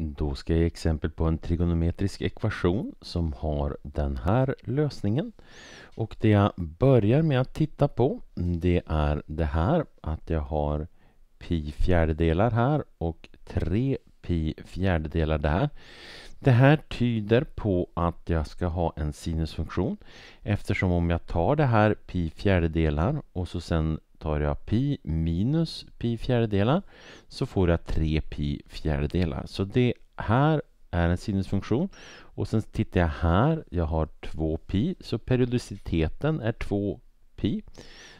Då ska jag ge exempel på en trigonometrisk ekvation som har den här lösningen. Och det jag börjar med att titta på det är det här att jag har pi fjärdedelar här och 3 pi fjärdedelar där. Det här tyder på att jag ska ha en sinusfunktion eftersom om jag tar det här pi fjärdedelar och så sen tar jag pi minus pi fjärdedelar så får jag 3 pi fjärdedelar. Så det här är en sinusfunktion. Och sen tittar jag här, jag har 2 pi, så periodiciteten är 2 pi.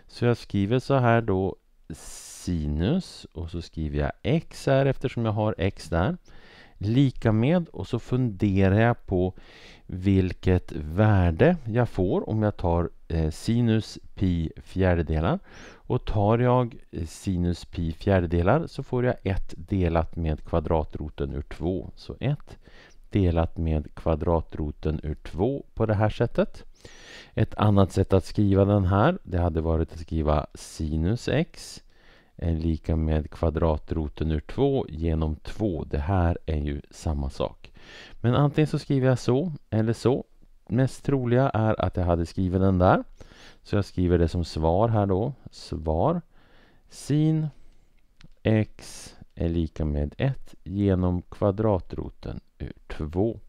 Så jag skriver så här då sinus och så skriver jag x här eftersom jag har x där lika med och så funderar jag på vilket värde jag får om jag tar eh, sinus pi fjärdedelar. Och tar jag eh, sinus pi fjärdedelar så får jag 1 delat med kvadratroten ur 2. Så 1 delat med kvadratroten ur 2 på det här sättet. Ett annat sätt att skriva den här, det hade varit att skriva sinus x är lika med kvadratroten ur 2 genom 2. Det här är ju samma sak. Men antingen så skriver jag så eller så. Mest troliga är att jag hade skrivit den där. Så jag skriver det som svar här då. Svar. Sin x är lika med 1 genom kvadratroten ur 2.